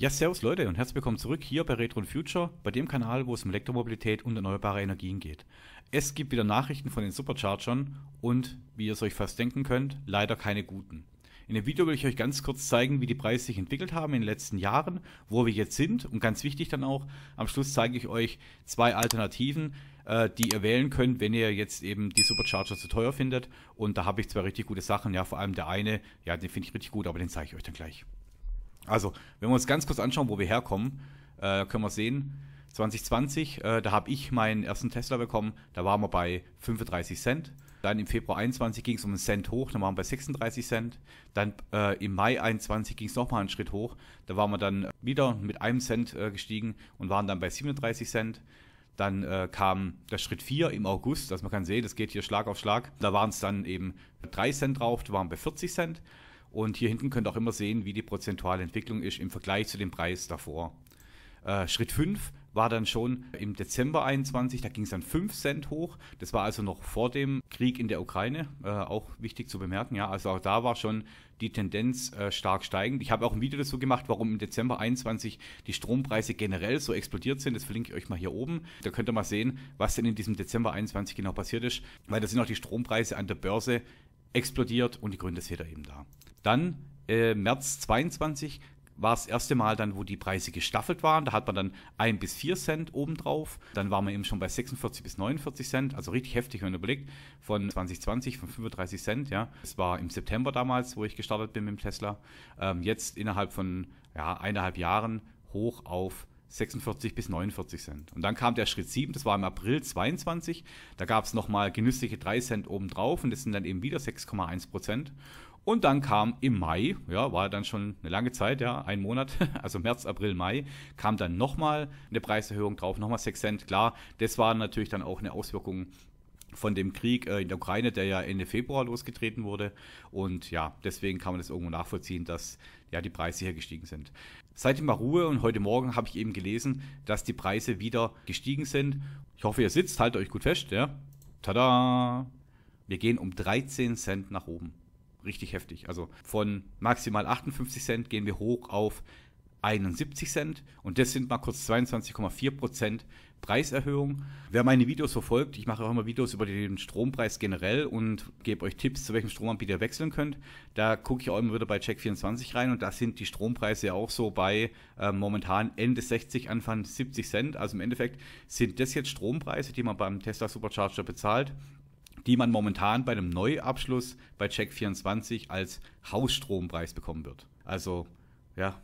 Ja, servus Leute und herzlich willkommen zurück hier bei Retro und Future, bei dem Kanal, wo es um Elektromobilität und erneuerbare Energien geht. Es gibt wieder Nachrichten von den Superchargern und, wie ihr es euch fast denken könnt, leider keine guten. In dem Video will ich euch ganz kurz zeigen, wie die Preise sich entwickelt haben in den letzten Jahren, wo wir jetzt sind und ganz wichtig dann auch, am Schluss zeige ich euch zwei Alternativen, äh, die ihr wählen könnt, wenn ihr jetzt eben die Supercharger zu teuer findet. Und da habe ich zwei richtig gute Sachen, ja, vor allem der eine, ja, den finde ich richtig gut, aber den zeige ich euch dann gleich. Also, wenn wir uns ganz kurz anschauen, wo wir herkommen, äh, können wir sehen, 2020, äh, da habe ich meinen ersten Tesla bekommen, da waren wir bei 35 Cent. Dann im Februar 21 ging es um einen Cent hoch, dann waren wir bei 36 Cent. Dann äh, im Mai 21 ging es nochmal einen Schritt hoch, da waren wir dann wieder mit einem Cent äh, gestiegen und waren dann bei 37 Cent. Dann äh, kam der Schritt 4 im August, dass man kann sehen, das geht hier Schlag auf Schlag. Da waren es dann eben 3 Cent drauf, da waren wir bei 40 Cent. Und hier hinten könnt ihr auch immer sehen, wie die prozentuale Entwicklung ist im Vergleich zu dem Preis davor. Äh, Schritt 5 war dann schon im Dezember 21, da ging es dann 5 Cent hoch. Das war also noch vor dem Krieg in der Ukraine, äh, auch wichtig zu bemerken. Ja, also auch da war schon die Tendenz äh, stark steigend. Ich habe auch ein Video dazu gemacht, warum im Dezember 21 die Strompreise generell so explodiert sind. Das verlinke ich euch mal hier oben. Da könnt ihr mal sehen, was denn in diesem Dezember 21 genau passiert ist, weil da sind auch die Strompreise an der Börse explodiert und die Gründe seht ihr eben da. Dann äh, März 22 war das erste Mal dann, wo die Preise gestaffelt waren. Da hat man dann 1 bis 4 Cent obendrauf. Dann waren wir eben schon bei 46 bis 49 Cent, also richtig heftig, wenn man überlegt, von 2020, von 35 Cent, ja. Es war im September damals, wo ich gestartet bin mit dem Tesla. Ähm, jetzt innerhalb von ja, eineinhalb Jahren hoch auf 46 bis 49 Cent. Und dann kam der Schritt 7, das war im April 22. Da gab es nochmal genüssliche 3 Cent obendrauf und das sind dann eben wieder 6,1 Prozent. Und dann kam im Mai, ja, war dann schon eine lange Zeit, ja, ein Monat, also März, April, Mai, kam dann nochmal eine Preiserhöhung drauf, nochmal 6 Cent. Klar, das war natürlich dann auch eine Auswirkung von dem Krieg äh, in der Ukraine, der ja Ende Februar losgetreten wurde. Und ja, deswegen kann man das irgendwo nachvollziehen, dass ja die Preise hier gestiegen sind. Seitdem war Ruhe und heute Morgen habe ich eben gelesen, dass die Preise wieder gestiegen sind. Ich hoffe, ihr sitzt, haltet euch gut fest, ja. Tada! Wir gehen um 13 Cent nach oben richtig heftig. Also von maximal 58 Cent gehen wir hoch auf 71 Cent und das sind mal kurz 22,4 Prozent Preiserhöhung. Wer meine Videos verfolgt, ich mache auch immer Videos über den Strompreis generell und gebe euch Tipps, zu welchem Stromanbieter ihr wechseln könnt. Da gucke ich auch immer wieder bei Check24 rein und da sind die Strompreise ja auch so bei äh, momentan Ende 60, Anfang 70 Cent. Also im Endeffekt sind das jetzt Strompreise, die man beim Tesla Supercharger bezahlt die man momentan bei einem Neuabschluss bei Check24 als Hausstrompreis bekommen wird. Also, ja,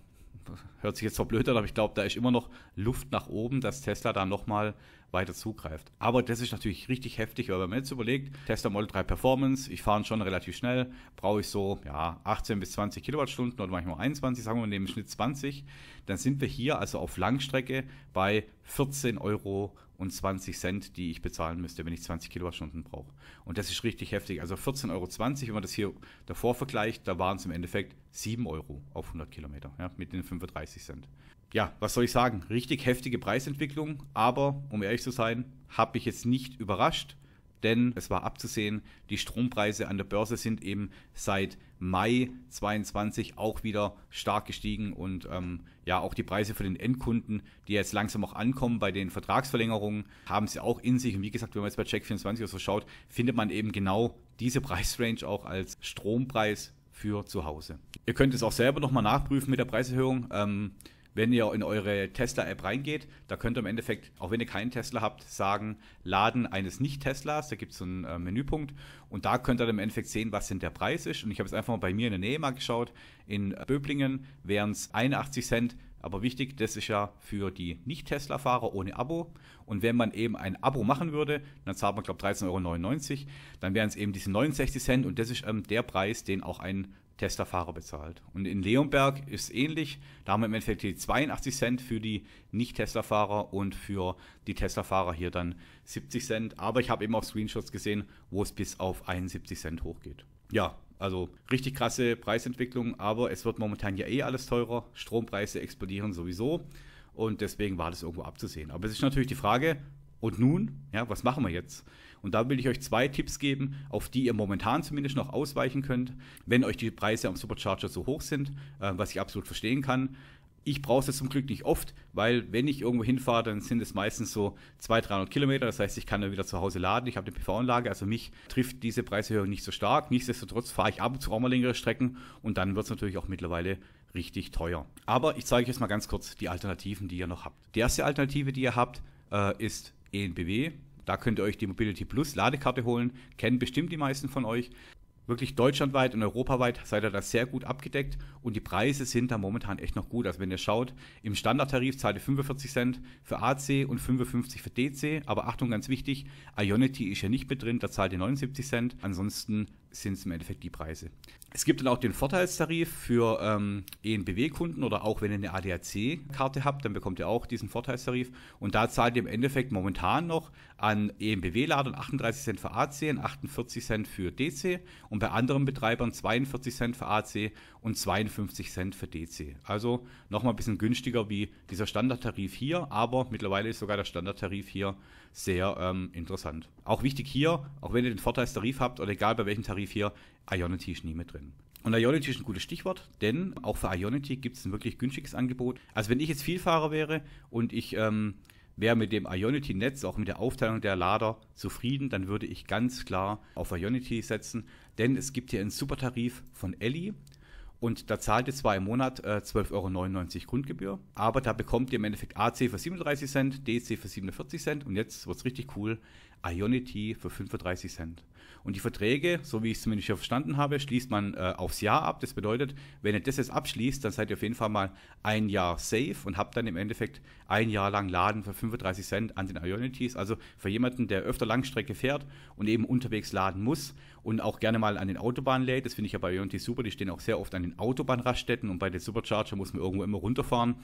hört sich jetzt zwar blöd an, aber ich glaube, da ist immer noch Luft nach oben, dass Tesla da nochmal weiter zugreift. Aber das ist natürlich richtig heftig, weil wenn man jetzt überlegt, Tesla Model 3 Performance, ich fahre schon relativ schnell, brauche ich so ja, 18 bis 20 Kilowattstunden oder manchmal 21, sagen wir in dem Schnitt 20, dann sind wir hier also auf Langstrecke bei 14 Euro und 20 Cent, die ich bezahlen müsste, wenn ich 20 Kilowattstunden brauche. Und das ist richtig heftig. Also 14,20 Euro, wenn man das hier davor vergleicht, da waren es im Endeffekt 7 Euro auf 100 Kilometer ja, mit den 35 Cent ja, was soll ich sagen? Richtig heftige Preisentwicklung, aber um ehrlich zu sein, habe ich jetzt nicht überrascht, denn es war abzusehen, die Strompreise an der Börse sind eben seit Mai 22 auch wieder stark gestiegen und ähm, ja, auch die Preise für den Endkunden, die jetzt langsam auch ankommen bei den Vertragsverlängerungen, haben sie auch in sich. Und wie gesagt, wenn man jetzt bei Check24 so schaut, findet man eben genau diese Preisrange auch als Strompreis für zu Hause. Ihr könnt es auch selber nochmal nachprüfen mit der Preiserhöhung. Ähm, wenn ihr in eure Tesla-App reingeht, da könnt ihr im Endeffekt, auch wenn ihr keinen Tesla habt, sagen, Laden eines Nicht-Teslas. Da gibt es so einen äh, Menüpunkt. Und da könnt ihr im Endeffekt sehen, was denn der Preis ist. Und ich habe jetzt einfach mal bei mir in der Nähe mal geschaut. In äh, Böblingen wären es 81 Cent. Aber wichtig, das ist ja für die Nicht-Tesla-Fahrer ohne Abo. Und wenn man eben ein Abo machen würde, dann zahlt man, glaube ich, 13,99 Euro. Dann wären es eben diese 69 Cent. Und das ist ähm, der Preis, den auch ein Testerfahrer bezahlt. Und in Leonberg ist ähnlich. Da haben wir im Endeffekt die 82 Cent für die Nicht-Testerfahrer und für die Testerfahrer hier dann 70 Cent. Aber ich habe eben auch Screenshots gesehen, wo es bis auf 71 Cent hochgeht. Ja, also richtig krasse Preisentwicklung, aber es wird momentan ja eh alles teurer. Strompreise explodieren sowieso und deswegen war das irgendwo abzusehen. Aber es ist natürlich die Frage, und nun, ja, was machen wir jetzt? Und da will ich euch zwei Tipps geben, auf die ihr momentan zumindest noch ausweichen könnt, wenn euch die Preise am Supercharger so hoch sind, äh, was ich absolut verstehen kann. Ich brauche es zum Glück nicht oft, weil wenn ich irgendwo hinfahre, dann sind es meistens so 200, 300 Kilometer. Das heißt, ich kann dann wieder zu Hause laden. Ich habe eine PV-Anlage, also mich trifft diese Preiserhöhung nicht so stark. Nichtsdestotrotz fahre ich ab und zu auch mal längere Strecken und dann wird es natürlich auch mittlerweile richtig teuer. Aber ich zeige euch jetzt mal ganz kurz die Alternativen, die ihr noch habt. Die erste Alternative, die ihr habt, äh, ist ENBW. Da könnt ihr euch die Mobility Plus Ladekarte holen. Kennen bestimmt die meisten von euch. Wirklich deutschlandweit und europaweit seid ihr da sehr gut abgedeckt und die Preise sind da momentan echt noch gut. Also wenn ihr schaut, im Standardtarif zahlt ihr 45 Cent für AC und 55 für DC. Aber Achtung, ganz wichtig, Ionity ist ja nicht mit drin, da zahlt ihr 79 Cent. Ansonsten sind es im Endeffekt die Preise. Es gibt dann auch den Vorteilstarif für ähm, ENBW-Kunden oder auch wenn ihr eine ADAC-Karte habt, dann bekommt ihr auch diesen Vorteilstarif. Und da zahlt ihr im Endeffekt momentan noch an ENBW-Ladern 38 Cent für AC und 48 Cent für DC und bei anderen Betreibern 42 Cent für AC und 52 Cent für DC. Also nochmal ein bisschen günstiger wie dieser Standardtarif hier, aber mittlerweile ist sogar der Standardtarif hier sehr ähm, interessant. Auch wichtig hier, auch wenn ihr den Vorteilstarif habt oder egal bei welchem Tarif, Tarif hier, Ionity ist nie mit drin. Und Ionity ist ein gutes Stichwort, denn auch für Ionity gibt es ein wirklich günstiges Angebot. Also wenn ich jetzt Vielfahrer wäre und ich ähm, wäre mit dem Ionity-Netz, auch mit der Aufteilung der Lader zufrieden, dann würde ich ganz klar auf Ionity setzen, denn es gibt hier einen super Tarif von Ellie. Und da zahlt ihr zwar im Monat äh, 12,99 Euro Grundgebühr, aber da bekommt ihr im Endeffekt AC für 37 Cent, DC für 47 Cent und jetzt wird's richtig cool, Ionity für 35 Cent. Und die Verträge, so wie ich es zumindest hier verstanden habe, schließt man äh, aufs Jahr ab. Das bedeutet, wenn ihr das jetzt abschließt, dann seid ihr auf jeden Fall mal ein Jahr safe und habt dann im Endeffekt ein Jahr lang Laden für 35 Cent an den Ionities. Also für jemanden, der öfter Langstrecke fährt und eben unterwegs laden muss und auch gerne mal an den Autobahnen lädt, das finde ich ja bei Ionity super, die stehen auch sehr oft an den Autobahnraststätten und bei den Supercharger muss man irgendwo immer runterfahren.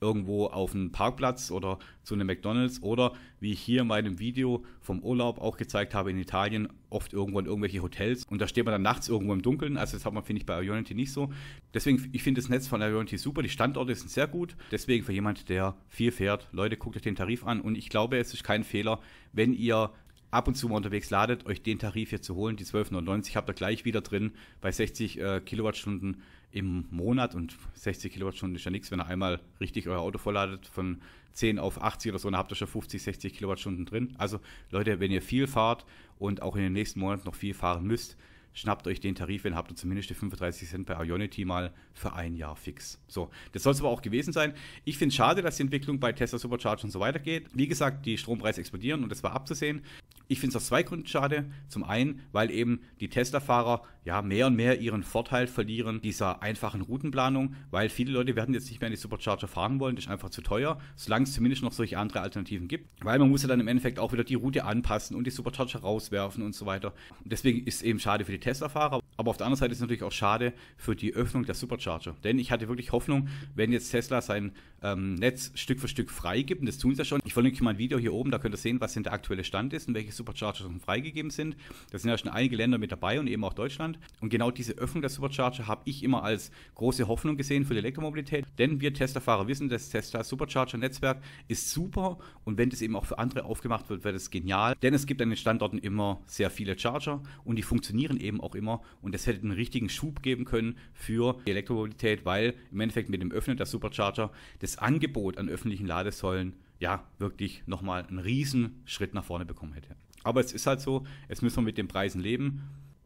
Irgendwo auf einen Parkplatz oder zu einem McDonalds oder wie ich hier in meinem Video vom Urlaub auch gezeigt habe in Italien, oft irgendwo in irgendwelche Hotels und da steht man dann nachts irgendwo im Dunkeln. Also, das hat man, finde ich, bei Ionity nicht so. Deswegen, ich finde das Netz von Ionity super. Die Standorte sind sehr gut. Deswegen für jemand, der viel fährt, Leute, guckt euch den Tarif an und ich glaube, es ist kein Fehler, wenn ihr ab und zu mal unterwegs ladet, euch den Tarif hier zu holen, die 12,99 habt ihr gleich wieder drin bei 60 äh, Kilowattstunden im Monat und 60 Kilowattstunden ist ja nichts, wenn ihr einmal richtig euer Auto vollladet von 10 auf 80 oder so, dann habt ihr schon 50, 60 Kilowattstunden drin. Also Leute, wenn ihr viel fahrt und auch in den nächsten Monaten noch viel fahren müsst, schnappt euch den Tarif, wenn habt ihr zumindest die 35 Cent bei Ionity mal für ein Jahr fix. So, das soll es aber auch gewesen sein. Ich finde es schade, dass die Entwicklung bei Tesla Supercharge und so weitergeht. Wie gesagt, die Strompreise explodieren und das war abzusehen. Ich finde es aus zwei Gründen schade. Zum einen, weil eben die Tesla-Fahrer ja mehr und mehr ihren Vorteil verlieren dieser einfachen Routenplanung, weil viele Leute werden jetzt nicht mehr in die Supercharger fahren wollen, das ist einfach zu teuer, solange es zumindest noch solche andere Alternativen gibt. Weil man muss ja dann im Endeffekt auch wieder die Route anpassen und die Supercharger rauswerfen und so weiter. Und deswegen ist es eben schade für die Tesla-Fahrer, aber auf der anderen Seite ist es natürlich auch schade für die Öffnung der Supercharger. Denn ich hatte wirklich Hoffnung, wenn jetzt Tesla sein ähm, Netz Stück für Stück freigibt, und das tun sie ja schon. Ich verlinke mal ein Video hier oben, da könnt ihr sehen, was denn der aktuelle Stand ist und welche Supercharger schon freigegeben sind. Da sind ja schon einige Länder mit dabei und eben auch Deutschland. Und genau diese Öffnung der Supercharger habe ich immer als große Hoffnung gesehen für die Elektromobilität. Denn wir Tesla-Fahrer wissen, das Tesla Supercharger-Netzwerk ist super und wenn das eben auch für andere aufgemacht wird, wäre das genial. Denn es gibt an den Standorten immer sehr viele Charger und die funktionieren eben auch immer und das hätte einen richtigen Schub geben können für die Elektromobilität, weil im Endeffekt mit dem Öffnen der Supercharger das Angebot an öffentlichen Ladesäulen ja wirklich nochmal einen riesen Schritt nach vorne bekommen hätte. Aber es ist halt so, es müssen wir mit den Preisen leben.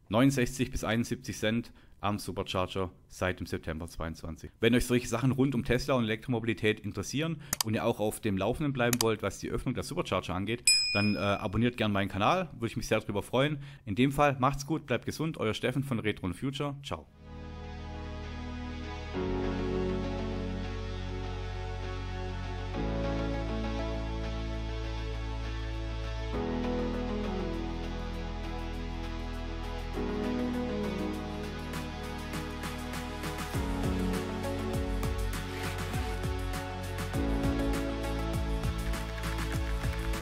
69 bis 71 Cent am Supercharger seit dem September 22. Wenn euch solche Sachen rund um Tesla und Elektromobilität interessieren und ihr auch auf dem Laufenden bleiben wollt, was die Öffnung der Supercharger angeht, dann äh, abonniert gerne meinen Kanal, würde ich mich sehr darüber freuen. In dem Fall macht's gut, bleibt gesund, euer Steffen von Retro und Future, ciao.